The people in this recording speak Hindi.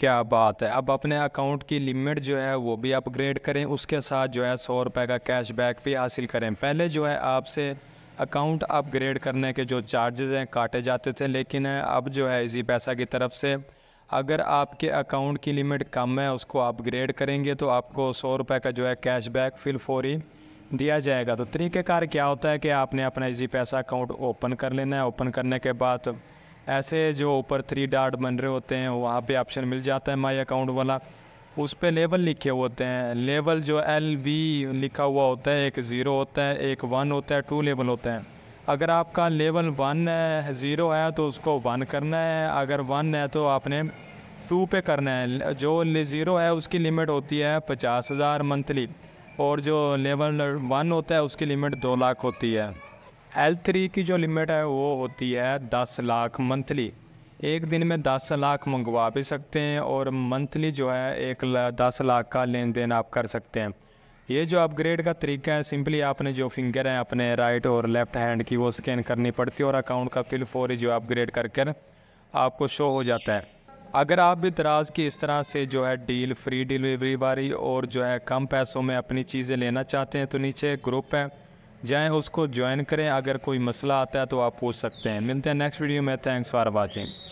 क्या बात है अब अपने अकाउंट की लिमिट जो है वो भी अपग्रेड करें उसके साथ जो है सौ रुपये का कैशबैक भी हासिल करें पहले जो है आपसे अकाउंट अपग्रेड करने के जो चार्जेज़ हैं काटे जाते थे लेकिन अब जो है इसी पैसा की तरफ से अगर आपके अकाउंट की लिमिट कम है उसको अपग्रेड करेंगे तो आपको सौ रुपये का जो है कैशबैक फिल फोरी दिया जाएगा तो तरीक़ेकार क्या होता है कि आपने अपना इजी पैसा अकाउंट ओपन कर लेना है ओपन करने के बाद ऐसे जो ऊपर थ्री डार्ट बन रहे होते हैं वहाँ पे ऑप्शन मिल जाता है माई अकाउंट वाला उस पर लेवल लिखे हुए होते हैं लेवल जो एल वी लिखा हुआ होता है एक ज़ीरो होता है एक वन होता है टू लेवल होते हैं अगर आपका लेवल वन है ज़ीरो है तो उसको वन करना है अगर वन है तो आपने टू पे करना है जो ज़ीरो है उसकी लिमिट होती है पचास हज़ार मंथली और जो लेवल वन होता है उसकी लिमिट दो लाख होती है एल थ्री की जो लिमिट है वो होती है दस लाख मंथली एक दिन में दस लाख मंगवा भी सकते हैं और मंथली जो है एक दस लाख का लेन देन आप कर सकते हैं ये जो अपग्रेड का तरीका है सिंपली आपने जो फिंगर है अपने राइट और लेफ्ट हैंड की वो स्कैन करनी पड़ती है और अकाउंट का फिल फोर जो अपग्रेड करके आपको शो हो जाता है अगर आप भी दराज की इस तरह से जो है डील फ्री डिलीवरी वाली और जो है कम पैसों में अपनी चीज़ें लेना चाहते हैं तो नीचे ग्रुप है जाएँ उसको ज्वाइन करें अगर कोई मसला आता है तो आप पूछ सकते हैं मिलते हैं नेक्स्ट वीडियो में थैंक्स फॉर वॉचिंग